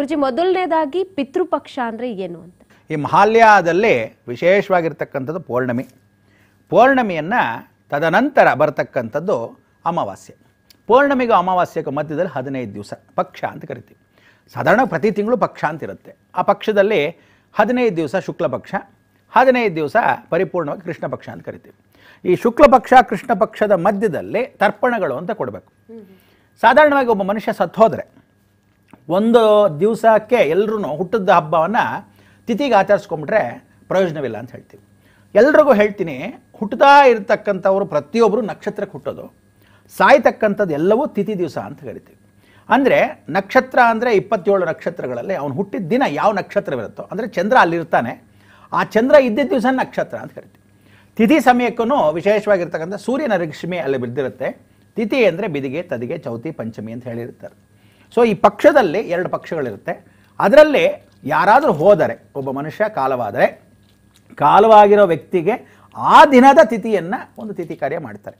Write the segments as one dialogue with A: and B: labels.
A: ಗುರುಜಿ ಮೊದಲನೇದಾಗಿ ಪಿತೃಪಕ್ಷ ಅಂದರೆ ಏನು ಅಂತ ಈ ಮಹಾಲ್ಯದಲ್ಲಿ ವಿಶೇಷವಾಗಿರ್ತಕ್ಕಂಥದ್ದು ಪೌರ್ಣಮಿ ಪೌರ್ಣಮಿಯನ್ನು ತದನಂತರ ಬರತಕ್ಕಂಥದ್ದು ಅಮಾವಾಸ್ಯೆ ಪೌರ್ಣಮಿಗೂ ಅಮಾವಾಸ್ಯೆಗೂ ಮಧ್ಯದಲ್ಲಿ ಹದಿನೈದು ದಿವಸ ಪಕ್ಷ ಅಂತ ಕರಿತೀವಿ ಸಾಧಾರಣ ಪ್ರತಿ ತಿಂಗಳು ಪಕ್ಷ ಅಂತಿರುತ್ತೆ ಆ ಪಕ್ಷದಲ್ಲಿ ಹದಿನೈದು ದಿವಸ ಶುಕ್ಲ ಪಕ್ಷ ಹದಿನೈದು ದಿವಸ ಪರಿಪೂರ್ಣವಾಗಿ ಕೃಷ್ಣ ಪಕ್ಷ ಅಂತ ಕರಿತೀವಿ ಈ ಶುಕ್ಲ ಪಕ್ಷ ಕೃಷ್ಣ ಪಕ್ಷದ ಮಧ್ಯದಲ್ಲಿ ತರ್ಪಣಗಳು ಅಂತ ಕೊಡಬೇಕು ಸಾಧಾರಣವಾಗಿ ಒಬ್ಬ ಮನುಷ್ಯ ಹೋದರೆ ಒಂದು ದಿವಸಕ್ಕೆ ಎಲ್ಲರೂ ಹುಟ್ಟಿದ ಹಬ್ಬವನ್ನು ತಿಥಿಗೆ ಆಚರಿಸ್ಕೊಂಬಿಟ್ರೆ ಪ್ರಯೋಜನವಿಲ್ಲ ಅಂತ ಹೇಳ್ತೀವಿ ಎಲ್ರಿಗೂ ಹೇಳ್ತೀನಿ ಹುಟ್ಟುತ್ತಾ ಇರತಕ್ಕಂಥವ್ರು ಪ್ರತಿಯೊಬ್ಬರು ನಕ್ಷತ್ರಕ್ಕೆ ಹುಟ್ಟೋದು ಸಾಯ್ತಕ್ಕಂಥದ್ದು ಎಲ್ಲವೂ ತಿಥಿ ದಿವಸ ಅಂತ ಕರಿತೀವಿ ಅಂದರೆ ನಕ್ಷತ್ರ ಅಂದರೆ ಇಪ್ಪತ್ತೇಳು ನಕ್ಷತ್ರಗಳಲ್ಲಿ ಅವನು ಹುಟ್ಟಿದ ದಿನ ಯಾವ ನಕ್ಷತ್ರವಿರುತ್ತೋ ಅಂದರೆ ಚಂದ್ರ ಅಲ್ಲಿರ್ತಾನೆ ಆ ಚಂದ್ರ ಇದ್ದಿದ್ದ ದಿವಸ ನಕ್ಷತ್ರ ಅಂತ ಕರಿತೀವಿ ತಿಥಿ ಸಮಯಕ್ಕೂ ವಿಶೇಷವಾಗಿರ್ತಕ್ಕಂಥ ಸೂರ್ಯನ ರಕ್ಷ್ಮಿ ಅಲ್ಲಿ ಬಿದ್ದಿರುತ್ತೆ ತಿಥಿ ಅಂದರೆ ಬಿದಿಗೆ ತದಿಗೆ ಚೌತಿ ಪಂಚಮಿ ಅಂತ ಹೇಳಿರ್ತಾರೆ ಸೊ ಈ ಪಕ್ಷದಲ್ಲಿ ಎರಡು ಪಕ್ಷಗಳಿರುತ್ತೆ ಅದರಲ್ಲಿ ಯಾರಾದರೂ ಹೋದರೆ ಒಬ್ಬ ಮನುಷ್ಯ ಕಾಲವಾದರೆ ಕಾಲವಾಗಿರೋ ವ್ಯಕ್ತಿಗೆ ಆ ದಿನದ ತಿಥಿಯನ್ನು ಒಂದು ತಿಥಿ ಕಾರ್ಯ ಮಾಡ್ತಾರೆ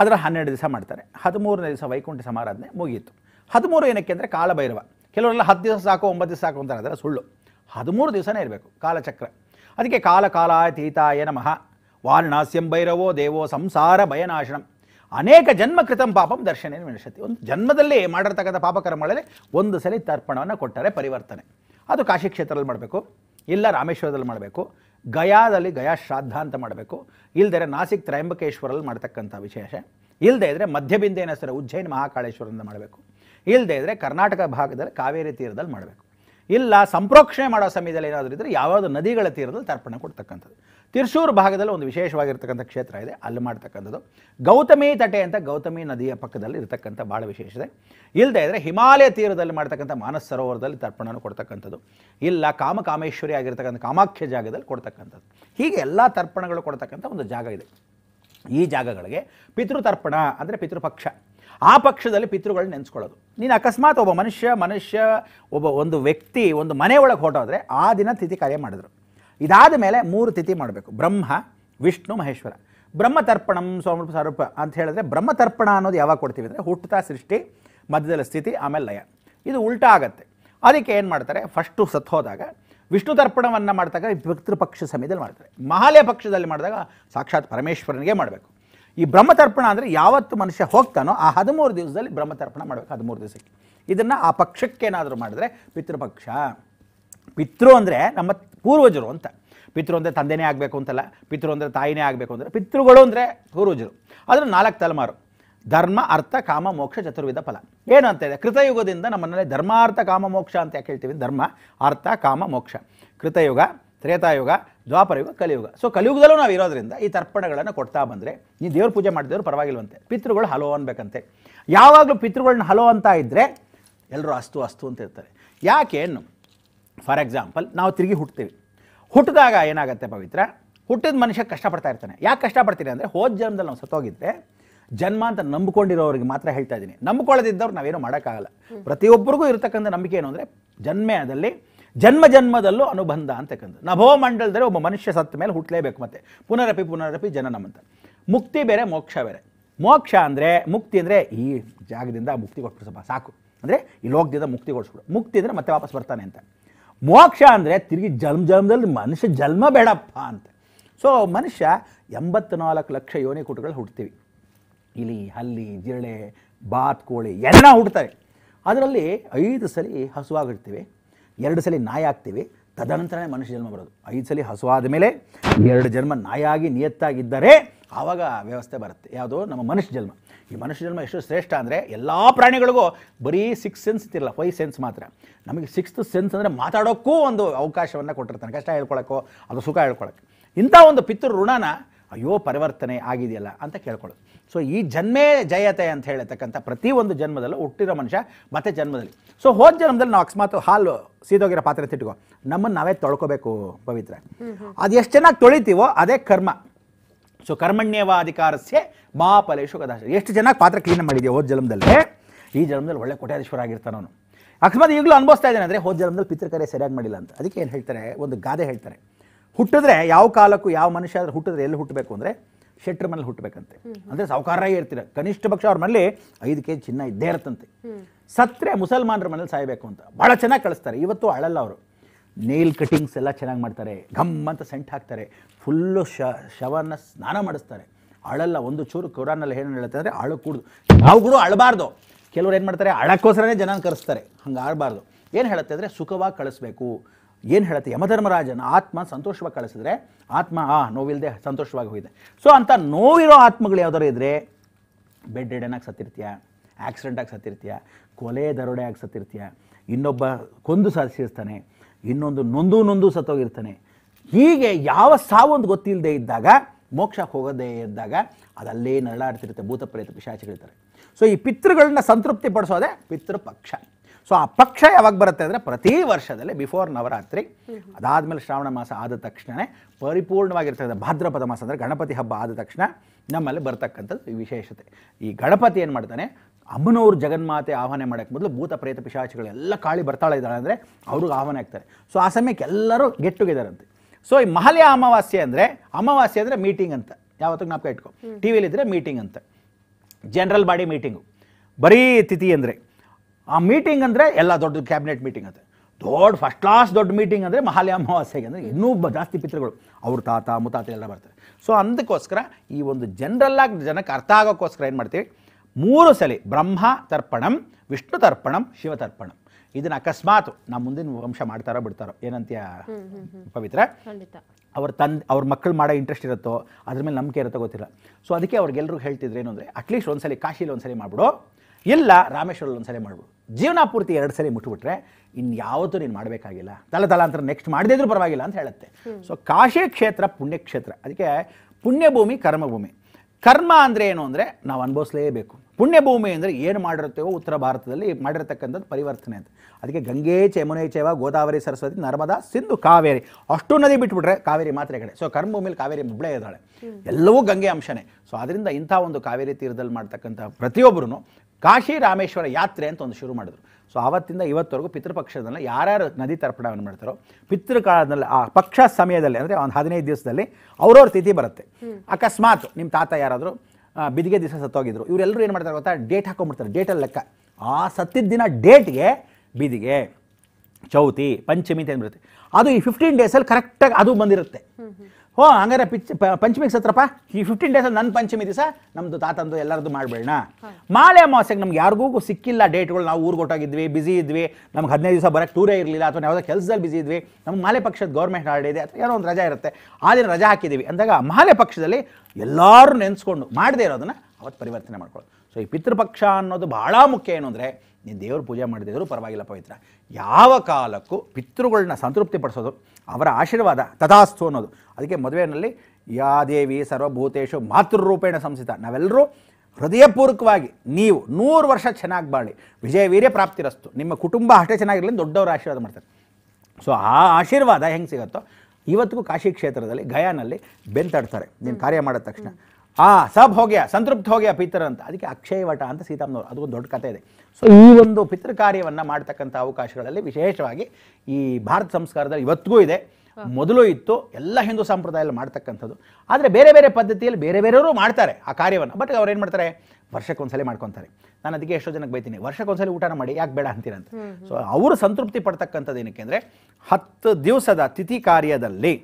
A: ಅದರ ಹನ್ನೆರಡು ದಿವಸ ಮಾಡ್ತಾರೆ ಹದಿಮೂರನೇ ದಿವಸ ವೈಕುಂಠ ಸಮಾರಾಧನೆ ಮುಗಿಯಿತು ಹದಿಮೂರು ಏನಕ್ಕೆ ಅಂದರೆ ಕಾಲಭೈರವ ಕೆಲವರೆಲ್ಲ ಹತ್ತು ದಿವಸ ಸಾಕು ಒಂಬತ್ತು ದಿವಸ ಸಾಕು ಅಂತಾರೆ ಅದರ ಸುಳ್ಳು ಹದಿಮೂರು ದಿವಸನೇ ಇರಬೇಕು ಕಾಲಚಕ್ರ ಅದಕ್ಕೆ ಕಾಲ ತೀತಾಯ ನಮಃ ವಾರಣಾಸ್ಯಂ ಭೈರವೋ ದೇವೋ ಸಂಸಾರ ಭಯನಾಶನಂ ಅನೇಕ ಜನ್ಮ ಕೃತಂ ಪಾಪಂ ದರ್ಶನ ವಿನಶತಿ ಒಂದು ಜನ್ಮದಲ್ಲಿ ಮಾಡಿರ್ತಕ್ಕಂಥ ಪಾಪಕರ್ಮಗಳಲ್ಲಿ ಒಂದು ಸಲ ತರ್ಪಣವನ್ನು ಕೊಟ್ಟರೆ ಪರಿವರ್ತನೆ ಅದು ಕಾಶಿ ಕ್ಷೇತ್ರದಲ್ಲಿ ಮಾಡಬೇಕು ಇಲ್ಲ ರಾಮೇಶ್ವರದಲ್ಲಿ ಮಾಡಬೇಕು ಗಯಾದಲ್ಲಿ ಗಯಾ ಶ್ರಾದ್ದ ಅಂತ ಮಾಡಬೇಕು ಇಲ್ಲದೆ ನಾಸಿಕ್ ತ್ರಯಂಬಕೇಶ್ವರಲ್ಲಿ ಮಾಡ್ತಕ್ಕಂಥ ವಿಶೇಷ ಇಲ್ಲದೆ ಇದ್ದರೆ ಮಧ್ಯಬಿಂದೇನ ಹೆಸರು ಉಜ್ಜಯಿನಿ ಮಹಾಕಾಳೇಶ್ವರದಿಂದ ಮಾಡಬೇಕು ಇಲ್ಲದೆ ಇದ್ದರೆ ಕರ್ನಾಟಕ ಭಾಗದಲ್ಲಿ ಕಾವೇರಿ ತೀರದಲ್ಲಿ ಮಾಡಬೇಕು ಇಲ್ಲ ಸಂಪ್ರೋಕ್ಷಣೆ ಮಾಡೋ ಸಮಯದಲ್ಲಿ ಏನಾದರೂ ಇದ್ದರೆ ಯಾವ್ಯಾವುದು ನದಿಗಳ ತೀರದಲ್ಲಿ ತರ್ಪಣ ಕೊಡ್ತಕ್ಕಂಥದ್ದು ತಿರ್ಶೂರು ಭಾಗದಲ್ಲಿ ಒಂದು ವಿಶೇಷವಾಗಿರ್ತಕ್ಕಂಥ ಕ್ಷೇತ್ರ ಇದೆ ಅಲ್ಲಿ ಮಾಡ್ತಕ್ಕಂಥದ್ದು ಗೌತಮಿ ತಟೆ ಅಂತ ಗೌತಮಿ ನದಿಯ ಪಕ್ಕದಲ್ಲಿ ಇರತಕ್ಕಂಥ ಭಾಳ ವಿಶೇಷತೆ ಇಲ್ಲದೆ ಇದ್ದರೆ ಹಿಮಾಲಯ ತೀರದಲ್ಲಿ ಮಾಡ್ತಕ್ಕಂಥ ಮಾನಸ ಸರೋವರದಲ್ಲಿ ತರ್ಪಣನ ಕೊಡ್ತಕ್ಕಂಥದ್ದು ಇಲ್ಲ ಕಾಮಕಾಮೇಶ್ವರಿ ಆಗಿರ್ತಕ್ಕಂಥ ಕಾಮಾಖ್ಯ ಜಾಗದಲ್ಲಿ ಕೊಡ್ತಕ್ಕಂಥದ್ದು ಹೀಗೆ ಎಲ್ಲ ತರ್ಪಣಗಳು ಕೊಡ್ತಕ್ಕಂಥ ಒಂದು ಜಾಗ ಇದೆ ಈ ಜಾಗಗಳಿಗೆ ಪಿತೃತರ್ಪಣ ಅಂದರೆ ಪಿತೃಪಕ್ಷ ಆ ಪಕ್ಷದಲ್ಲಿ ಪಿತೃಗಳನ್ನ ನೆನೆಸ್ಕೊಳ್ಳೋದು ನೀನು ಅಕಸ್ಮಾತ್ ಒಬ್ಬ ಮನುಷ್ಯ ಮನುಷ್ಯ ಒಬ್ಬ ಒಂದು ವ್ಯಕ್ತಿ ಒಂದು ಮನೆ ಒಳಗೆ ಹೊರಟೋದ್ರೆ ಆ ದಿನ ತಿಥಿ ಕಾರ್ಯ ಮಾಡಿದ್ರು ಇದಾದ ಮೇಲೆ ಮೂರು ತಿಥಿ ಮಾಡಬೇಕು ಬ್ರಹ್ಮ ವಿಷ್ಣು ಮಹೇಶ್ವರ ಬ್ರಹ್ಮತರ್ಪಣಂ ಸೋಮರೂಪ ಸ್ವರೂಪ ಅಂತ ಹೇಳಿದ್ರೆ ಬ್ರಹ್ಮತರ್ಪಣ ಅನ್ನೋದು ಯಾವಾಗ ಕೊಡ್ತೀವಿ ಅಂದರೆ ಹುಟ್ಟುತ್ತಾ ಸೃಷ್ಟಿ ಮಧ್ಯದಲ್ಲಿ ಸ್ಥಿತಿ ಆಮೇಲೆ ಲಯ ಇದು ಉಲ್ಟಾ ಆಗುತ್ತೆ ಅದಕ್ಕೆ ಏನು ಮಾಡ್ತಾರೆ ಫಸ್ಟು ಸತ್ತು ಹೋದಾಗ ವಿಷ್ಣು ತರ್ಪಣವನ್ನು ಮಾಡಿದಾಗ ಪಿತೃಪಕ್ಷ ಸಮಯದಲ್ಲಿ ಮಾಡ್ತಾರೆ ಮಹಾಲಯ ಪಕ್ಷದಲ್ಲಿ ಮಾಡಿದಾಗ ಸಾಕ್ಷಾತ್ ಪರಮೇಶ್ವರನಿಗೆ ಮಾಡಬೇಕು ಈ ಬ್ರಹ್ಮತರ್ಪಣ ಅಂದರೆ ಯಾವತ್ತು ಮನುಷ್ಯ ಹೋಗ್ತಾನೋ ಆ ಹದಿಮೂರು ದಿವಸದಲ್ಲಿ ಬ್ರಹ್ಮತರ್ಪಣ ಮಾಡಬೇಕು ಹದಿಮೂರು ದಿವಸಕ್ಕೆ ಇದನ್ನು ಆ ಪಕ್ಷಕ್ಕೇನಾದರೂ ಮಾಡಿದ್ರೆ ಪಿತೃಪಕ್ಷ ಪಿತೃ ಅಂದರೆ ನಮ್ಮ ಪೂರ್ವಜರು ಅಂತ ಪಿತೃ ಅಂದರೆ ತಂದೆನೇ ಆಗಬೇಕು ಅಂತಲ್ಲ ಪಿತೃ ಅಂದರೆ ತಾಯಿನೇ ಆಗಬೇಕು ಅಂದರೆ ಪಿತೃಗಳು ಅಂದರೆ ಪೂರ್ವಜರು ಅದರ ನಾಲ್ಕು ತಲೆಮಾರು ಧರ್ಮ ಅರ್ಥ ಕಾಮ ಮೋಕ್ಷ ಚತುರ್ವಿಧ ಫಲ ಏನು ಅಂತ ಇದೆ ಕೃತಯುಗದಿಂದ ನಮ್ಮನ್ನಲ್ಲಿ ಧರ್ಮಾರ್ಥ ಕಾಮ ಮೋಕ್ಷ ಅಂತ ಯಾಕೆ ಹೇಳ್ತೀವಿ ಧರ್ಮ ಅರ್ಥ ಕಾಮ ಮೋಕ್ಷ ಕೃತಯುಗ ತ್ರೇತಾಯುಗ ದ್ವಾಪರಯುಗ ಕಲಿಯುಗ ಸೊ ಕಲಿಯುಗದಲ್ಲೂ ನಾವು ಇರೋದ್ರಿಂದ ಈ ತರ್ಪಣಗಳನ್ನು ಕೊಡ್ತಾ ಬಂದರೆ ಈ ದೇವ್ರ ಪೂಜೆ ಮಾಡಿದವರು ಪರವಾಗಿಲ್ವಂತೆ ಪಿತೃಗಳು ಹಲೋ ಅನ್ಬೇಕಂತೆ ಯಾವಾಗಲೂ ಪಿತೃಗಳನ್ನ ಹಲೋ ಅಂತ ಇದ್ದರೆ ಎಲ್ಲರೂ ಅಸ್ತು ಅಸ್ತು ಅಂತ ಇರ್ತಾರೆ ಯಾಕೆ ಫಾರ್ ಎಕ್ಸಾಂಪಲ್ ನಾವು ತಿರುಗಿ ಹುಟ್ತೀವಿ ಹುಟ್ಟಿದಾಗ ಏನಾಗುತ್ತೆ ಪವಿತ್ರ ಹುಟ್ಟಿದ ಮನುಷ್ಯ ಕಷ್ಟಪಡ್ತಾ ಇರ್ತಾನೆ ಯಾಕೆ ಕಷ್ಟಪಡ್ತೀನಿ ಅಂದರೆ ಹೋದ ಜನ್ಮದಲ್ಲಿ ನಾವು ಸತ್ತೋಗಿದ್ದರೆ ಜನ್ಮ ಅಂತ ನಂಬಿಕೊಂಡಿರೋರಿಗೆ ಮಾತ್ರ ಹೇಳ್ತಾ ಇದ್ದೀನಿ ನಂಬಿಕೊಳ್ಳದಿದ್ದವ್ರು ನಾವೇನು ಮಾಡೋಕ್ಕಾಗಲ್ಲ ಪ್ರತಿಯೊಬ್ಬರಿಗೂ ಇರತಕ್ಕಂಥ ನಂಬಿಕೆ ಏನು ಅಂದರೆ ಜನ್ಮದಲ್ಲಿ ಜನ್ಮ ಜನ್ಮದಲ್ಲೂ ಅನುಬಂಧ ಅಂತಕ್ಕಂಥದ್ದು ನಭೋ ಮಂಡಲದಲ್ಲಿ ಒಬ್ಬ ಮನುಷ್ಯ ಸತ್ತ ಮೇಲೆ ಹುಟ್ಟಲೇಬೇಕು ಮತ್ತೆ ಪುನರಪಿ ಪುನರಪಿ ನಮ್ಮಂತ ಮುಕ್ತಿ ಬೇರೆ ಮೋಕ್ಷ ಬೇರೆ ಮೋಕ್ಷ ಅಂದರೆ ಮುಕ್ತಿ ಅಂದರೆ ಈ ಜಾಗದಿಂದ ಮುಕ್ತಿ ಕೊಟ್ಬಿಡ್ಸಪ್ಪ ಸಾಕು ಅಂದರೆ ಈ ಲೋಕದಿಂದ ಮುಕ್ತಿ ಕೊಡಿಸ್ಬಿಡು ಮುಕ್ತಿ ಅಂದರೆ ಮತ್ತೆ ವಾಪಸ್ ಬರ್ತಾನೆ ಅಂತ ಮೋಕ್ಷ ಅಂದರೆ ತಿರುಗಿ ಜನ್ಮ ಜನ್ಮದಲ್ಲಿ ಮನುಷ್ಯ ಜನ್ಮ ಬೇಡಪ್ಪ ಅಂತ ಸೊ ಮನುಷ್ಯ ಎಂಬತ್ನಾಲ್ಕು ಲಕ್ಷ ಯೋನಿ ಕೂಟಗಳು ಹುಡ್ತೀವಿ ಇಲಿ ಹಲ್ಲಿ ಜಿರಳೆ ಬಾತ್ ಕೋಳಿ ಎಲ್ಲ ಹುಡ್ತಾರೆ ಅದರಲ್ಲಿ ಐದು ಸಲ ಹಸುವಾಗಿರ್ತೀವಿ ಎರಡು ಸಲ ನಾಯಿ ಆಗ್ತೀವಿ ತದನಂತರನೇ ಮನುಷ್ಯ ಜನ್ಮ ಬರೋದು ಐದು ಸಲ ಹಸುವಾದ ಮೇಲೆ ಎರಡು ಜನ್ಮ ನಾಯಾಗಿ ನಿಯತ್ತಾಗಿದ್ದರೆ ಆವಾಗ ವ್ಯವಸ್ಥೆ ಬರುತ್ತೆ ಯಾವುದು ನಮ್ಮ ಮನುಷ್ಯ ಜನ್ಮ ಈ ಮನುಷ್ಯ ಜನ್ಮ ಎಷ್ಟು ಶ್ರೇಷ್ಠ ಅಂದರೆ ಎಲ್ಲ ಪ್ರಾಣಿಗಳಿಗೂ ಬರೀ ಸಿಕ್ಸ್ ಸೆನ್ಸ್ ಇರಲ್ಲ ಫೈವ್ ಸೆನ್ಸ್ ಮಾತ್ರ ನಮಗೆ ಸಿಕ್ಸ್ತ್ ಸೆನ್ಸ್ ಅಂದರೆ ಮಾತಾಡೋಕ್ಕೂ ಒಂದು ಅವಕಾಶವನ್ನು ಕೊಟ್ಟಿರ್ತಾನೆ ಕಷ್ಟ ಹೇಳ್ಕೊಳಕ್ಕೋ ಅದು ಸುಖ ಹೇಳ್ಕೊಳಕ್ಕೆ ಇಂಥ ಒಂದು ಪಿತೃ ಋಣನ ಅಯ್ಯೋ ಪರಿವರ್ತನೆ ಆಗಿದೆಯಲ್ಲ ಅಂತ ಕೇಳ್ಕೊಳ್ಳೋದು ಸೊ ಈ ಜನ್ಮೇ ಜಯತೆ ಅಂತ ಹೇಳತಕ್ಕಂಥ ಪ್ರತಿಯೊಂದು ಜನ್ಮದಲ್ಲೂ ಹುಟ್ಟಿರೋ ಮನುಷ್ಯ ಮತ್ತೆ ಜನ್ಮದಲ್ಲಿ ಸೊ ಹೋದ ಜನ್ಮದಲ್ಲಿ ನಾವು ಅಕಸ್ಮಾತ್ ಹಾಲು ಸೀದೋಗಿರೋ ಪಾತ್ರೆ ತಿಟ್ಕೋ ನಮ್ಮನ್ನು ನಾವೇ ತೊಳ್ಕೋಬೇಕು ಪವಿತ್ರ ಅದು ಎಷ್ಟು ಚೆನ್ನಾಗಿ ತೊಳಿತೀವೋ ಅದೇ ಕರ್ಮ ಸೊ ಕರ್ಮಣ್ಯವಾಧಿಕಾರಸ್ಯ ಮಹಾಫಲೇಶು ಕದಾಶ ಎಷ್ಟು ಚೆನ್ನಾಗಿ ಪಾತ್ರೆ ಕ್ಲೀನ್ ಮಾಡಿದೆಯೋ ಹೋದ ಜನ್ಮದಲ್ಲಿ ಈ ಜನ್ಮದಲ್ಲಿ ಒಳ್ಳೆ ಆಗಿರ್ತಾನೆ ಅವನು ಅಕಸ್ಮಾತ್ ಈಗಲೂ ಅನುಭವಿಸ್ತಾ ಇದ್ದಾನೆ ಅಂದರೆ ಹೋದ ಜನ್ಮದಲ್ಲಿ ಪಿತೃಕರೆ ಸರಿಯಾಗಿ ಮಾಡಿಲ್ಲ ಅಂತ ಅದಕ್ಕೆ ಏನು ಹೇಳ್ತಾರೆ ಒಂದು ಗಾದೆ ಹೇಳ್ತಾರೆ ಹುಟ್ಟಿದ್ರೆ ಯಾವ ಕಾಲಕ್ಕೂ ಯಾವ ಮನುಷ್ಯ ಆದ್ರೆ ಹುಟ್ಟಿದ್ರೆ ಎಲ್ಲಿ ಹುಟ್ಟಬೇಕು ಅಂದರೆ ಶೆಟ್ರ್ ಮನೇಲಿ ಹುಟ್ಟಬೇಕಂತೆ ಅಂದರೆ ಸಾವುಕಾರಾಗಿ ಇರ್ತೀರ ಕನಿಷ್ಠ ಪಕ್ಷ ಅವ್ರ ಮನೇಲಿ ಐದು ಕೆ ಜಿ ಚಿನ್ನ ಇದ್ದೇ ಇರ್ತಂತೆ ಸತ್ತರೆ ಮುಸಲ್ಮಾನರ ಮನೇಲಿ ಸಾಯಬೇಕು ಅಂತ ಭಾಳ ಚೆನ್ನಾಗಿ ಕಳಿಸ್ತಾರೆ ಇವತ್ತು ಅಳಲ್ಲ ಅವರು ನೇಲ್ ಕಟಿಂಗ್ಸ್ ಎಲ್ಲ ಚೆನ್ನಾಗಿ ಮಾಡ್ತಾರೆ ಘಮ್ ಅಂತ ಸೆಂಟ್ ಹಾಕ್ತಾರೆ ಫುಲ್ಲು ಶ ಶವನ ಸ್ನಾನ ಮಾಡಿಸ್ತಾರೆ ಅಳಲ್ಲ ಒಂದು ಚೂರು ಕುರಾನಲ್ಲಿ ಏನು ಹೇಳುತ್ತೆ ಅಂದರೆ ಕೂಡ ನಾವು ಕೂಡ ಅಳಬಾರ್ದು ಕೆಲವ್ರು ಏನು ಮಾಡ್ತಾರೆ ಅಳಕ್ಕೋಸ್ಕರನೇ ಜನ ಕರೆಸ್ತಾರೆ ಹಂಗೆ ಆಡಬಾರ್ದು ಏನು ಹೇಳುತ್ತೆ ಅಂದರೆ ಸುಖವಾಗಿ ಕಳಿಸ್ಬೇಕು ಏನು ಹೇಳುತ್ತೆ ಯಮಧರ್ಮರಾಜನ ಆತ್ಮ ಸಂತೋಷವಾಗಿ ಕಳಿಸಿದ್ರೆ ಆತ್ಮ ಆ ನೋವಿಲ್ಲದೆ ಸಂತೋಷವಾಗಿ ಹೋಗಿದೆ ಸೊ ಅಂಥ ನೋವಿರೋ ಆತ್ಮಗಳು ಯಾವ್ದಾರು ಇದ್ದರೆ ಬೆಡ್ ರಿಡನಾಗಿ ಸತ್ತಿರ್ತೀಯ ಆಕ್ಸಿಡೆಂಟಾಗಿ ಸತ್ತಿರ್ತೀಯ ಕೊಲೆ ದರೋಡೆ ಆಗಿ ಸತ್ತಿರ್ತೀಯ ಇನ್ನೊಬ್ಬ ಕೊಂದು ಸಾಧಿಸಿರ್ತಾನೆ ಇನ್ನೊಂದು ನೊಂದು ನೊಂದು ಸತ್ತೋಗಿರ್ತಾನೆ ಹೀಗೆ ಯಾವ ಒಂದು ಗೊತ್ತಿಲ್ಲದೆ ಇದ್ದಾಗ ಮೋಕ್ಷಕ್ಕೆ ಹೋಗೋದೇ ಇದ್ದಾಗ ಅದಲ್ಲೇ ನರಳಾಡ್ತಿರುತ್ತೆ ಭೂತ ಪ್ರೇತ ಪಿಶಾಚಿಗಳಿರ್ತಾರೆ ಸೊ ಈ ಪಿತೃಗಳನ್ನ ಸಂತೃಪ್ತಿ ಪಡಿಸೋದೇ ಪಿತೃಪಕ್ಷ ಸೊ ಆ ಪಕ್ಷ ಯಾವಾಗ ಬರುತ್ತೆ ಅಂದರೆ ಪ್ರತಿ ವರ್ಷದಲ್ಲಿ ಬಿಫೋರ್ ನವರಾತ್ರಿ ಅದಾದಮೇಲೆ ಶ್ರಾವಣ ಮಾಸ ಆದ ತಕ್ಷಣ ಪರಿಪೂರ್ಣವಾಗಿರ್ತಕ್ಕಂಥ ಭಾದ್ರಪದ ಮಾಸ ಅಂದರೆ ಗಣಪತಿ ಹಬ್ಬ ಆದ ತಕ್ಷಣ ನಮ್ಮಲ್ಲಿ ಬರ್ತಕ್ಕಂಥದ್ದು ವಿಶೇಷತೆ ಈ ಗಣಪತಿ ಏನು ಮಾಡ್ತಾನೆ ಅಮ್ಮನವ್ರ ಜಗನ್ಮಾತೆ ಆಹ್ವಾನ ಮಾಡೋಕ್ಕೆ ಮೊದಲು ಭೂತ ಪ್ರೇತ ಪಿಶಾಚಿಗಳೆಲ್ಲ ಕಾಳಿ ಬರ್ತಾಳೆ ಇದ್ದಾಳೆ ಅಂದರೆ ಅವ್ರಿಗೆ ಆಹ್ವಾನ ಆಗ್ತಾರೆ ಸೊ ಆ ಸಮಯಕ್ಕೆ ಎಲ್ಲರೂ ಗೆಟ್ ಟುಗೆದರ್ ಅಂತೆ ಸೊ ಈ ಮಹಲೆಯ ಅಮಾವಾಸ್ಯೆ ಅಂದರೆ ಅಮಾವಾಸ್ಯೆ ಅಂದರೆ ಮೀಟಿಂಗ್ ಅಂತ ಯಾವತ್ತೂ ನಾವು ಇಟ್ಕೊ ಟಿ ವಿಲಿದ್ರೆ ಮೀಟಿಂಗ್ ಅಂತ ಜನರಲ್ ಬಾಡಿ ಮೀಟಿಂಗು ಬರೀ ತಿಥಿ ಅಂದರೆ ಆ ಮೀಟಿಂಗ್ ಅಂದರೆ ಎಲ್ಲ ದೊಡ್ಡ ಕ್ಯಾಬಿನೆಟ್ ಮೀಟಿಂಗ್ ಅಂತ ದೊಡ್ಡ ಫಸ್ಟ್ ಕ್ಲಾಸ್ ದೊಡ್ಡ ಮೀಟಿಂಗ್ ಅಂದರೆ ಮಹಾಲಯ ಅಮಾವಾಸ್ಯೆಗೆ ಅಂದರೆ ಇನ್ನೂ ಜಾಸ್ತಿ ಪಿತೃಗಳು ಅವ್ರ ತಾತ ಮುತಾತ ಎಲ್ಲ ಬರ್ತಾರೆ ಸೊ ಅದಕ್ಕೋಸ್ಕರ ಈ ಒಂದು ಜನರಲ್ಲಾಗಿ ಜನಕ್ಕೆ ಅರ್ಥ ಆಗೋಕ್ಕೋಸ್ಕರ ಏನು ಮಾಡ್ತೀವಿ ಮೂರು ಸಲ ಬ್ರಹ್ಮ ತರ್ಪಣಂ ವಿಷ್ಣು ತರ್ಪಣಂ ಶಿವ ತರ್ಪಣಂ ಇದನ್ನು ಅಕಸ್ಮಾತ್ ನಮ್ಮ ಮುಂದಿನ ವಂಶ ಮಾಡ್ತಾರೋ ಬಿಡ್ತಾರೋ ಏನಂತೀಯ ಪವಿತ್ರ ಅವ್ರ ತಂದೆ ಅವ್ರ ಮಕ್ಕಳು ಮಾಡೋ ಇಂಟ್ರೆಸ್ಟ್ ಇರುತ್ತೋ ಅದ್ರ ಮೇಲೆ ನಂಬಿಕೆ ಇರುತ್ತೋ ಗೊತ್ತಿಲ್ಲ ಸೊ ಅದಕ್ಕೆ ಅವ್ರಿಗೆಲ್ಲರಿಗೂ ಹೇಳ್ತಿದ್ರು ಏನು ಅಂದರೆ ಅಟ್ಲೀಸ್ಟ್ ಒಂದ್ಸಲಿ ಕಾಶೀಲಿ ಒಂದ್ಸಲಿ ಮಾಡ್ಬಿಡು ಇಲ್ಲ ರಾಮೇಶ್ವರಲ್ಲಿ ಒಂದ್ಸಲಿ ಮಾಡ್ಬಿಡು ಜೀವನ ಪೂರ್ತಿ ಎರಡು ಸರಿ ಮುಟ್ಬಿಟ್ರೆ ಇನ್ಯಾವತ್ತೂ ನೀನು ಮಾಡಬೇಕಾಗಿಲ್ಲ ತಲೆ ತಲಾಂತರ ನೆಕ್ಸ್ಟ್ ಮಾಡದೇ ಇದ್ರೂ ಪರವಾಗಿಲ್ಲ ಅಂತ ಹೇಳುತ್ತೆ ಸೊ ಕಾಶಿ ಕ್ಷೇತ್ರ ಪುಣ್ಯಕ್ಷೇತ್ರ ಅದಕ್ಕೆ ಪುಣ್ಯಭೂಮಿ ಕರ್ಮಭೂಮಿ ಕರ್ಮ ಅಂದರೆ ಏನು ಅಂದರೆ ನಾವು ಅನುಭವಿಸಲೇಬೇಕು ಪುಣ್ಯಭೂಮಿ ಅಂದರೆ ಏನು ಮಾಡಿರುತ್ತೇವೋ ಉತ್ತರ ಭಾರತದಲ್ಲಿ ಮಾಡಿರತಕ್ಕಂಥದ್ದು ಪರಿವರ್ತನೆ ಅಂತ ಅದಕ್ಕೆ ಗಂಗೆ ಚಮುನೆ ಚೇವ ಗೋದಾವರಿ ಸರಸ್ವತಿ ನರ್ಮದಾ ಸಿಂಧು ಕಾವೇರಿ ಅಷ್ಟು ನದಿ ಬಿಟ್ಬಿಟ್ರೆ ಕಾವೇರಿ ಮಾತ್ರ ಕಡೆ ಸೊ ಕರ್ಮಭೂಮಿಲಿ ಕಾವೇರಿ ಮುಬ್ಳೆ ಇದ್ದಾಳೆ ಎಲ್ಲವೂ ಗಂಗೆ ಅಂಶನೇ ಸೊ ಅದರಿಂದ ಇಂಥ ಒಂದು ಕಾವೇರಿ ತೀರದಲ್ಲಿ ಮಾಡ್ತಕ್ಕಂಥ ಪ್ರತಿಯೊಬ್ಬರೂ ಕಾಶಿ ರಾಮೇಶ್ವರ ಯಾತ್ರೆ ಅಂತ ಒಂದು ಶುರು ಮಾಡಿದ್ರು ಸೊ ಆವತ್ತಿಂದ ಇವತ್ತವರೆಗೂ ಪಿತೃಪಕ್ಷದಲ್ಲಿ ಯಾರ್ಯಾರು ನದಿ ತರ್ಪಣವನ್ನು ಮಾಡ್ತಾರೋ ಪಿತೃಕಾಲದಲ್ಲಿ ಆ ಪಕ್ಷ ಸಮಯದಲ್ಲಿ ಅಂದರೆ ಒಂದು ಹದಿನೈದು ದಿವಸದಲ್ಲಿ ಅವ್ರವ್ರ ತಿಥಿ ಬರುತ್ತೆ ಅಕಸ್ಮಾತ್ ನಿಮ್ಮ ತಾತ ಯಾರಾದರೂ ಬಿದಿಗೆ ದಿವಸ ಸತ್ತೋಗಿದ್ರು ಇವರೆಲ್ಲರೂ ಏನು ಮಾಡ್ತಾರೆ ಗೊತ್ತಾ ಡೇಟ್ ಹಾಕೊಂಡ್ಬಿಡ್ತಾರೆ ಡೇಟಲ್ಲಿ ಲೆಕ್ಕ ಆ ಸತ್ತಿದ್ದಿನ ದಿನ ಡೇಟ್ಗೆ ಬಿದಿಗೆ ಚೌತಿ ಪಂಚಮಿ ಅಂತ ಏನು ಅದು ಈ ಫಿಫ್ಟೀನ್ ಡೇಸಲ್ಲಿ ಕರೆಕ್ಟಾಗಿ ಅದು ಬಂದಿರುತ್ತೆ ಓ ಹಂಗಾರೆ ಪಿಚ್ ಪಂಚಮಿಗೆ ಸತ್ರಪ್ಪ ಈ ಫಿಫ್ಟೀನ್ ಡೇಸ್ ನನ್ನ ಪಂಚಮಿ ದಿವಸ ನಮ್ಮದು ತಾತಂದು ಎಲ್ಲರದ್ದು ಮಾಡಬೇಡ ಮಾಲೆ ಅಮಾವಾಸ್ಯೆಗೆ ನಮ್ಗೆ ಯಾರಿಗೂ ಸಿಕ್ಕಿಲ್ಲ ಡೇಟ್ಗಳು ನಾವು ಊರಿಗೆ ಹೊಟ್ಟೋಗಿದ್ವಿ ಬಿಸಿ ಇದ್ವಿ ನಮ್ಗೆ ಹದಿನೈದು ದಿವಸ ಬರೋಕ್ಕೆ ಟೂರೇ ಇರಲಿಲ್ಲ ಅಥವಾ ಯಾವುದೋ ಕೆಲಸದಲ್ಲಿ ಬಿಸಿ ಇದ್ವಿ ನಮ್ಗೆ ಮಾಲೆ ಪಕ್ಷದ ಗೌರ್ಮೆಂಟ್ ಹಾಲಿಡೇ ಇದೆ ಅಥವಾ ಏನೋ ಒಂದು ರಜಾ ಇರುತ್ತೆ ಆ ದಿನ ರಜಾ ಹಾಕಿದ್ದೀವಿ ಅಂದಾಗ ಮಾಲೆ ಪಕ್ಷದಲ್ಲಿ ಎಲ್ಲರೂ ನೆನೆಸ್ಕೊಂಡು ಮಾಡದೇ ಇರೋದನ್ನು ಅವತ್ತು ಪರಿವರ್ತನೆ ಮಾಡ್ಕೊಳ್ಳೋದು ಸೊ ಈ ಪಿತೃಪಕ್ಷ ಅನ್ನೋದು ಭಾಳ ಮುಖ್ಯ ಏನು ಅಂದರೆ ನೀವು ದೇವ್ರ ಪೂಜೆ ಮಾಡಿದ್ರು ಪರವಾಗಿಲ್ಲ ಪವಿತ್ರ ಯಾವ ಕಾಲಕ್ಕೂ ಪಿತೃಗಳನ್ನ ಸಂತೃಪ್ತಿ ಪಡಿಸೋದು ಅವರ ಆಶೀರ್ವಾದ ತಥಾಸ್ತು ಅನ್ನೋದು ಅದಕ್ಕೆ ಮದುವೆಯಲ್ಲಿ ಯಾ ದೇವಿ ಸರ್ವಭೂತೇಶು ಮಾತೃರೂಪೇಣ ಸಂಸ್ಥಿತ ನಾವೆಲ್ಲರೂ ಹೃದಯಪೂರ್ವಕವಾಗಿ ನೀವು ನೂರು ವರ್ಷ ಚೆನ್ನಾಗಿ ಬಾಳಿ ವಿಜಯ ವೀರ್ಯ ಪ್ರಾಪ್ತಿರಸ್ತು ನಿಮ್ಮ ಕುಟುಂಬ ಅಷ್ಟೇ ಚೆನ್ನಾಗಿರಲಿ ದೊಡ್ಡವರು ಆಶೀರ್ವಾದ ಮಾಡ್ತಾರೆ ಸೊ ಆ ಆಶೀರ್ವಾದ ಹೆಂಗೆ ಸಿಗುತ್ತೋ ಇವತ್ತಿಗೂ ಕಾಶಿ ಕ್ಷೇತ್ರದಲ್ಲಿ ಗಯಾನಲ್ಲಿ ಬೆಂತಾಡ್ತಾರೆ ನೀನು ಕಾರ್ಯ ಮಾಡಿದ ತಕ್ಷಣ ಆ ಸಬ್ ಹೋಗ್ಯ ಸಂತೃಪ್ತ ಹೋಗ್ಯ ಪಿತರ್ ಅಂತ ಅದಕ್ಕೆ ವಟ ಅಂತ ಸೀತಾಂಬರ್ ಅದು ಒಂದು ದೊಡ್ಡ ಕಥೆ ಇದೆ ಸೊ ಈ ಒಂದು ಪಿತೃ ಕಾರ್ಯವನ್ನು ಮಾಡ್ತಕ್ಕಂಥ ಅವಕಾಶಗಳಲ್ಲಿ ವಿಶೇಷವಾಗಿ ಈ ಭಾರತ ಸಂಸ್ಕಾರದಲ್ಲಿ ಇವತ್ತಿಗೂ ಇದೆ ಮೊದಲು ಇತ್ತು ಎಲ್ಲ ಹಿಂದೂ ಸಂಪ್ರದಾಯದಲ್ಲಿ ಮಾಡ್ತಕ್ಕಂಥದ್ದು ಆದರೆ ಬೇರೆ ಬೇರೆ ಪದ್ಧತಿಯಲ್ಲಿ ಬೇರೆ ಬೇರೆಯವರು ಮಾಡ್ತಾರೆ ಆ ಕಾರ್ಯವನ್ನು ಬಟ್ ಅವ್ರು ಏನು ಮಾಡ್ತಾರೆ ವರ್ಷಕ್ಕೊಂದ್ಸಲಿ ಮಾಡ್ಕೊತಾರೆ ನಾನು ಅದಕ್ಕೆ ಎಷ್ಟೋ ಜನಕ್ಕೆ ಬೈತೀನಿ ವರ್ಷಕ್ಕೊಂದ್ಸಲಿ ಊಟನ ಮಾಡಿ ಯಾಕೆ ಬೇಡ ಅಂತೀರಂತ ಸೊ ಅವರು ಸಂತೃಪ್ತಿ ಪಡ್ತಕ್ಕಂಥದ್ದು ಏನಕ್ಕೆ ಅಂದರೆ ಹತ್ತು ದಿವಸದ ತಿಥಿ ಕಾರ್ಯದಲ್ಲಿ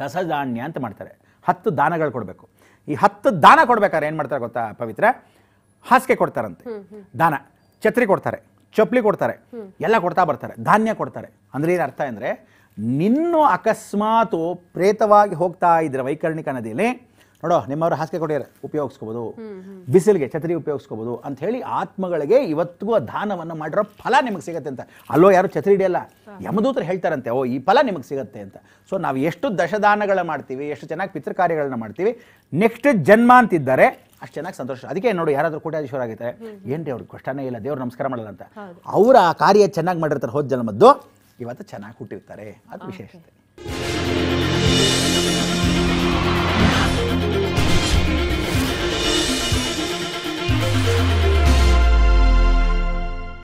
A: ದಸಧಾನ್ಯ ಅಂತ ಮಾಡ್ತಾರೆ ಹತ್ತು ದಾನಗಳು ಕೊಡಬೇಕು ಈ ಹತ್ತು ದಾನ ಕೊಡ್ಬೇಕಾದ್ರೆ ಏನು ಮಾಡ್ತಾರೆ ಗೊತ್ತಾ ಪವಿತ್ರ ಹಾಸಿಗೆ ಕೊಡ್ತಾರಂತೆ ದಾನ ಛತ್ರಿ ಕೊಡ್ತಾರೆ ಚಪ್ಪಲಿ ಕೊಡ್ತಾರೆ ಎಲ್ಲ ಕೊಡ್ತಾ ಬರ್ತಾರೆ ಧಾನ್ಯ ಕೊಡ್ತಾರೆ ಅಂದ್ರೆ ಏನು ಅರ್ಥ ಅಂದರೆ ನಿನ್ನ ಅಕಸ್ಮಾತು ಪ್ರೇತವಾಗಿ ಹೋಗ್ತಾ ಇದ್ರೆ ವೈಕರ್ಣಿಕ ನದಿಯಲ್ಲಿ ನೋಡೋ ನಿಮ್ಮವರು ಹಾಸಿಗೆ ಕೊಟ್ಟಿದ್ದಾರೆ ಉಪಯೋಗಿಸ್ಕೋಬೋದು ಬಿಸಿಲಿಗೆ ಛತ್ರಿ ಉಪಯೋಗಿಸ್ಕೋಬೋದು ಅಂತ ಹೇಳಿ ಆತ್ಮಗಳಿಗೆ ಇವತ್ತಿಗೂ ದಾನವನ್ನು ಮಾಡಿರೋ ಫಲ ನಿಮಗೆ ಸಿಗತ್ತೆ ಅಂತ ಅಲ್ಲೋ ಯಾರು ಛತ್ರಿ ಇಡಿಯಲ್ಲ ಯಮದೂತರು ಹೇಳ್ತಾರಂತೆ ಓ ಈ ಫಲ ನಿಮಗೆ ಸಿಗತ್ತೆ ಅಂತ ಸೊ ನಾವು ಎಷ್ಟು ದಶದಾನಗಳ ಮಾಡ್ತೀವಿ ಎಷ್ಟು ಚೆನ್ನಾಗಿ ಪಿತೃ ಕಾರ್ಯಗಳನ್ನ ಮಾಡ್ತೀವಿ ನೆಕ್ಸ್ಟ್ ಜನ್ಮ ಅಂತಿದ್ದಾರೆ ಅಷ್ಟು ಚೆನ್ನಾಗಿ ಸಂತೋಷ ಅದಕ್ಕೆ ನೋಡು ಯಾರಾದರೂ ಕೋಟ್ಯಾಧೀಶ್ವರ ಆಗಿದ್ದಾರೆ ಏನು ರೀ ಅವ್ರಿಗೆ ಕಷ್ಟನೇ ಇಲ್ಲ ದೇವ್ರು ನಮಸ್ಕಾರ ಮಾಡೋದಂತ ಅಂತ ಅವರ ಆ ಕಾರ್ಯ ಚೆನ್ನಾಗಿ ಮಾಡಿರ್ತಾರೆ ಹೋದ ಜನ್ಮದ್ದು ಇವತ್ತು ಚೆನ್ನಾಗಿ ಹುಟ್ಟಿರ್ತಾರೆ ಅದು ವಿಶೇಷತೆ